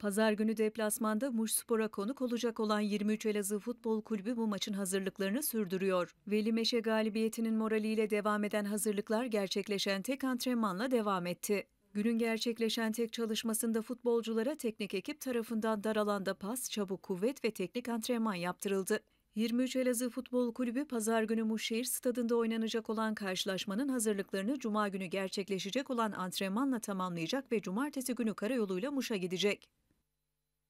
Pazar günü deplasmanda Muş Spor'a konuk olacak olan 23 Elazığ Futbol Kulübü bu maçın hazırlıklarını sürdürüyor. Veli Meşe galibiyetinin moraliyle devam eden hazırlıklar gerçekleşen tek antrenmanla devam etti. Günün gerçekleşen tek çalışmasında futbolculara teknik ekip tarafından dar alanda pas, çabuk kuvvet ve teknik antrenman yaptırıldı. 23 Elazığ Futbol Kulübü pazar günü Muşşehir Stadında oynanacak olan karşılaşmanın hazırlıklarını cuma günü gerçekleşecek olan antrenmanla tamamlayacak ve cumartesi günü karayoluyla Muş'a gidecek.